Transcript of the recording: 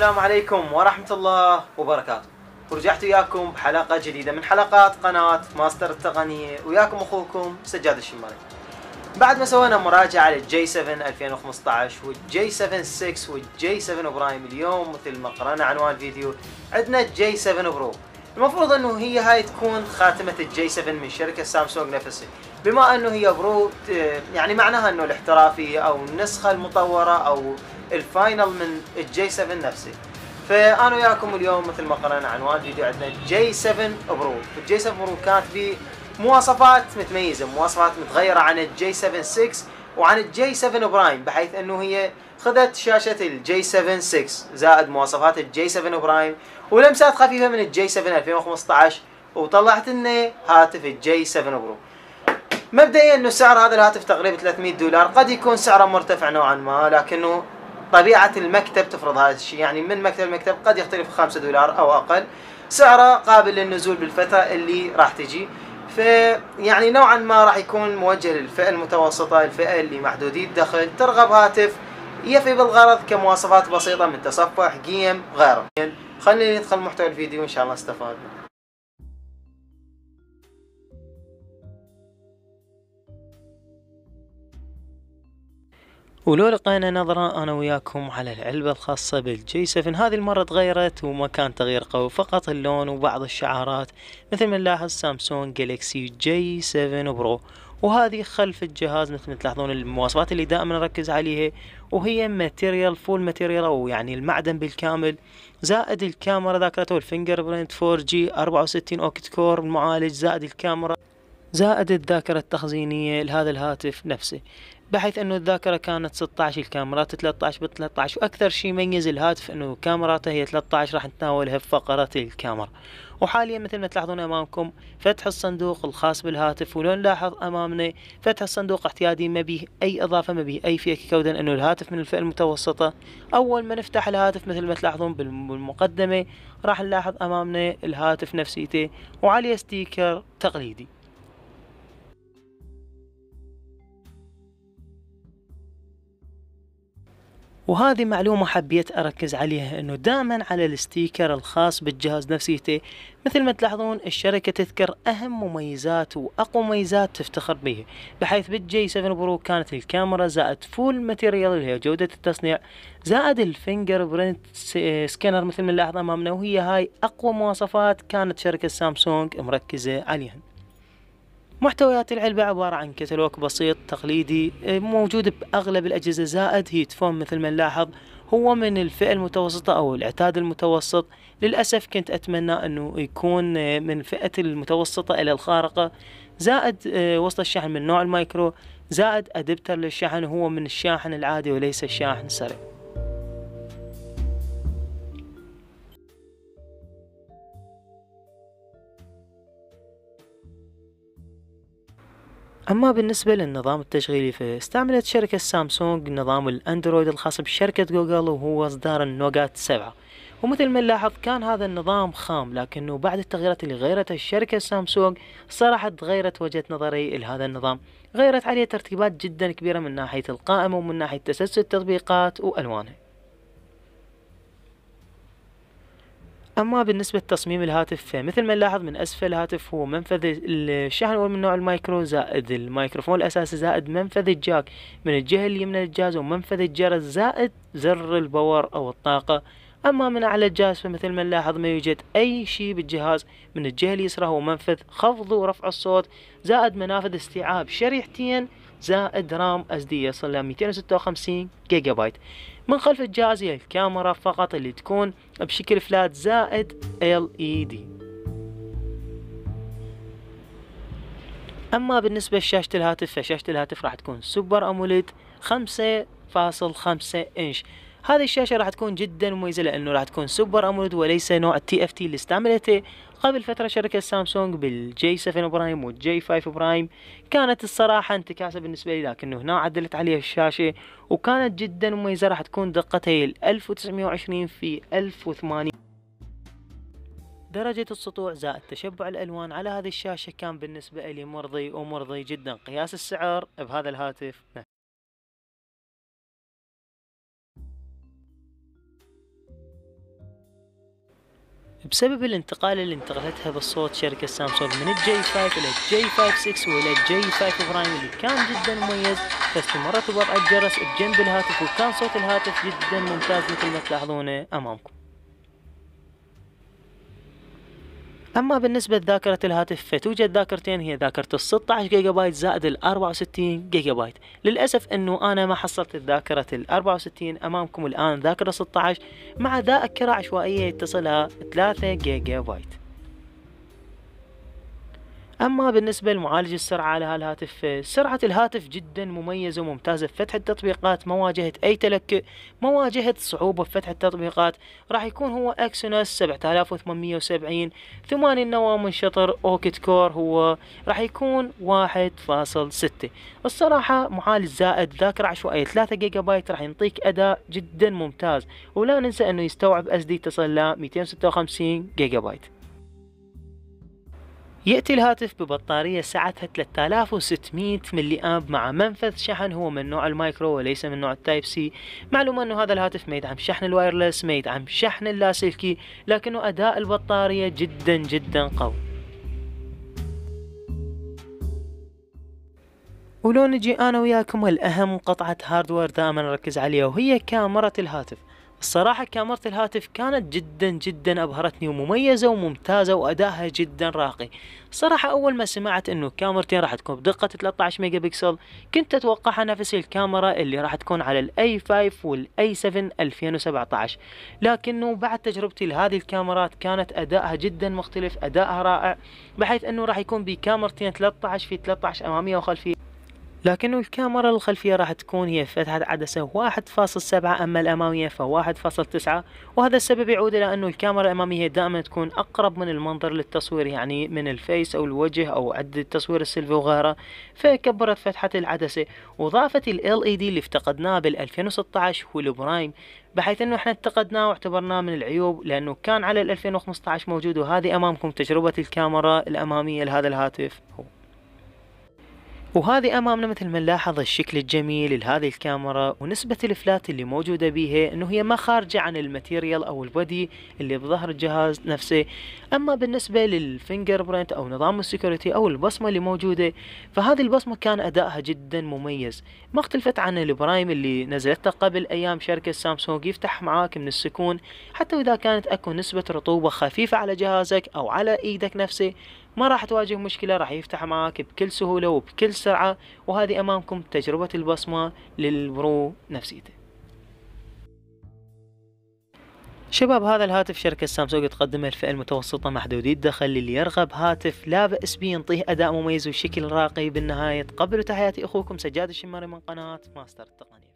السلام عليكم ورحمة الله وبركاته ورجعت وياكم بحلقة جديدة من حلقات قناة ماستر التقنية وياكم أخوكم سجاد الشمالي بعد ما سوينا مراجعة على 7 2015 والجي 7 6 والجي 7 برايم اليوم مثل ما قرأنا عنوان الفيديو عندنا الجي 7 برو المفروض انه هي هاي تكون خاتمة الجي 7 من شركة سامسونج نفسها بما انه هي برو يعني معناها انه الاحترافية او النسخة المطورة او الفاينل من الجي 7 نفسه فانا وياكم اليوم مثل ما قرأنا عنوان فيديو عندنا جي 7 برو الجي 7 برو كانت به مواصفات متميزه مواصفات متغيره عن الجي 7 6 وعن الجي 7 برايم بحيث انه هي خذت شاشة الجي 7 6 زائد مواصفات الجي 7 برايم ولمسات خفيفة من الجي 7 2015 وطلعت لنا هاتف الجي 7 برو مبدئيا انه سعر هذا الهاتف تقريبا 300 دولار قد يكون سعره مرتفع نوعا ما لكنه طبيعة المكتب تفرض هذا الشيء يعني من مكتب لمكتب قد يختلف 5 دولار أو أقل سعره قابل للنزول بالفترة اللي راح تجي فيعني نوعا ما راح يكون موجه للفئة المتوسطة الفئة اللي محدودي الدخل ترغب هاتف يفي بالغرض كمواصفات بسيطة من تصفح قيم غيره خلينا ندخل محتوى الفيديو إن شاء الله استفادنا ولو لقينا نظرة أنا وياكم على العلبة الخاصة بالجي 7 هذه المرة تغيرت وما كان تغيير قوي فقط اللون وبعض الشعارات مثل ما نلاحظ سامسونج جالكسي جي 7 برو وهذه خلف الجهاز مثل ما تلاحظون المواصفات اللي دائما نركز عليها وهي ماتيريال فول ماتيريال او يعني المعدن بالكامل زائد الكاميرا ذاكرته الفينجر برينت 4 جي 64 اوكت كور المعالج زائد الكاميرا زائد الذاكرة التخزينية لهذا الهاتف نفسه بحيث انه الذاكره كانت 16 الكاميرات 13 ب 13 واكثر شيء يميز الهاتف انه كاميراته هي 13 راح نتناولها في فقره الكاميرا وحاليا مثل ما تلاحظون امامكم فتح الصندوق الخاص بالهاتف ولو نلاحظ امامنا فتح الصندوق احتيادي ما به اي اضافه ما به اي فيك كودا انه الهاتف من الفئه المتوسطه اول ما نفتح الهاتف مثل ما تلاحظون بالمقدمه راح نلاحظ امامنا الهاتف نفسيته وعليه ستيكر تقليدي وهذه معلومة حبيت أركز عليها أنه دائما على الستيكر الخاص بالجهاز نفسيته مثل ما تلاحظون الشركة تذكر أهم مميزات وأقوى مميزات تفتخر به بحيث بالجي 7 برو كانت الكاميرا زائد فول ماتيريال اللي هي جودة التصنيع زائد الفينجر برنت سكانر مثل ما نلاحظ أمامنا وهي هاي أقوى مواصفات كانت شركة سامسونج مركزة عليها محتويات العلبة عبارة عن كتالوج بسيط تقليدي آه، موجود بأغلب الأجهزة زائد هيت فون مثل ما نلاحظ هو من الفئة المتوسطة أو العتاد المتوسط للأسف كنت أتمنى أنه يكون آه، من فئة المتوسطة إلى الخارقة زائد آه، وصل الشحن من نوع المايكرو زائد أدبتر للشحن هو من الشاحن العادي وليس الشاحن السريع أما بالنسبة للنظام التشغيلي فاستعملت شركة سامسونج نظام الأندرويد الخاص بشركة جوجل وهو إصدار النوجات 7 ومثل ما نلاحظ كان هذا النظام خام لكنه بعد التغييرات اللي غيرتها الشركة سامسونج صراحة غيرت وجهة نظري لهذا النظام غيرت عليه ترتيبات جدا كبيرة من ناحية القائمة ومن ناحية تسلسل التطبيقات وألوانه أما بالنسبة لتصميم الهاتف فمثل ما نلاحظ من أسفل الهاتف هو منفذ الشحن هو من نوع المايكرو زائد الميكروفون الأساسي زائد منفذ الجاك من الجهة اليمنى للجهاز ومنفذ الجرس زائد زر الباور أو الطاقة أما من أعلى الجهاز فمثل ما نلاحظ ما يوجد أي شيء بالجهاز من الجهة اليسرى هو منفذ خفض ورفع الصوت زائد منافذ استيعاب شريحتين زائد رام اس دي يصل إلى 256 جيجا بايت من خلف الجهاز هي الكاميرا فقط اللي تكون بشكل فلات زائد LED أما بالنسبة لشاشة الهاتف فشاشة الهاتف راح تكون سوبر أموليد 5.5 إنش هذه الشاشة راح تكون جدا مميزة لأنه راح تكون سوبر أموليد وليس نوع التي اف تي اللي استعملته قبل فترة شركة سامسونج بالجي 7 برايم والجي 5 برايم كانت الصراحة انتكاسة بالنسبة لي لكنه هنا عدلت عليها الشاشة وكانت جدا مميزة راح تكون دقتها هي 1920 في 1080 درجة السطوع زائد تشبع الألوان على هذه الشاشة كان بالنسبة لي مرضي ومرضي جدا قياس السعر بهذا الهاتف بسبب الانتقال اللي انتقلتها بالصوت شركة سامسونج من الجي 5 إلى الجي 5 6 وإلى الجي 5 برايم اللي كان جدا مميز فاستمرت وضع الجرس بجنب الهاتف وكان صوت الهاتف جدا ممتاز مثل ما تلاحظونه أمامكم أما بالنسبة لذاكرة الهاتف فتوجد ذاكرتين هي ذاكرة ال 16 جيجا بايت زائد ال 64 جيجا بايت للأسف أنه أنا ما حصلت ذاكرة ال 64 أمامكم الآن ذاكرة 16 مع ذاكرة عشوائية يتصلها 3 جيجا بايت اما بالنسبه لمعالج السرعه على هالهاتف سرعه الهاتف جدا مميزه وممتازه في فتح التطبيقات ما واجهت اي تلكئ ما واجهت صعوبه في فتح التطبيقات راح يكون هو اكسونس 7870 ثماني النواه من شطر اوكت كور هو راح يكون 1.6 الصراحه معالج زائد ذاكره عشوائيه 3 جيجا بايت راح ينطيك اداء جدا ممتاز ولا ننسى انه يستوعب اس دي تصل ل 256 جيجا بايت يأتي الهاتف ببطارية سعتها 3600 ملي أمب مع منفذ شحن هو من نوع المايكرو وليس من نوع التايب سي معلومة أنه هذا الهاتف ما يدعم شحن الوايرلس ما يدعم شحن اللاسلكي لكنه أداء البطارية جدا جدا قوي ولو نجي أنا وياكم الأهم قطعة هاردوير دائما نركز عليها وهي كاميرا الهاتف الصراحة كاميرا الهاتف كانت جدا جدا أبهرتني ومميزة وممتازة وأدائها جدا راقي صراحة أول ما سمعت أنه كاميرتين راح تكون بدقة 13 ميجا بكسل كنت أتوقعها نفس الكاميرا اللي راح تكون على الاي 5 والاي 7 2017 لكنه بعد تجربتي لهذه الكاميرات كانت أدائها جدا مختلف أدائها رائع بحيث أنه راح يكون بكاميرتين 13 في 13 أمامية وخلفية لكن الكاميرا الخلفية راح تكون هي فتحة عدسة 1.7 أما الأمامية ف 1.9 وهذا السبب يعود إلى أنه الكاميرا الأمامية دائما تكون أقرب من المنظر للتصوير يعني من الفيس أو الوجه أو عدة التصوير السلفي وغيره فكبرت فتحة العدسة وضافت ال LED اللي افتقدناه بال 2016 والبرايم بحيث انه احنا اتقدناه واعتبرناه من العيوب لانه كان على ال 2015 موجود وهذه امامكم تجربة الكاميرا الامامية لهذا الهاتف وهذه امامنا مثل ما نلاحظ الشكل الجميل لهذه الكاميرا ونسبة الافلات اللي موجودة بيها انه هي ما خارجة عن الماتيريال او البودي اللي بظهر الجهاز نفسه اما بالنسبة للفينجر برينت او نظام السيكوريتي او البصمة اللي موجودة فهذه البصمة كان ادائها جدا مميز ما اختلفت عن البرايم اللي نزلتها قبل ايام شركة سامسونج يفتح معاك من السكون حتى واذا كانت اكو نسبة رطوبة خفيفة على جهازك او على ايدك نفسه ما راح تواجه مشكلة راح يفتح معاك بكل سهولة وبكل سرعة وهذه أمامكم تجربة البصمة للبرو نفسيته شباب هذا الهاتف شركة سامسونج تقدمه للفئة المتوسطة محدودي الدخل اللي يرغب هاتف لا بأس به ينطيه أداء مميز وشكل راقي بالنهاية تقبلوا تحياتي أخوكم سجاد الشماري من قناة ماستر التقنية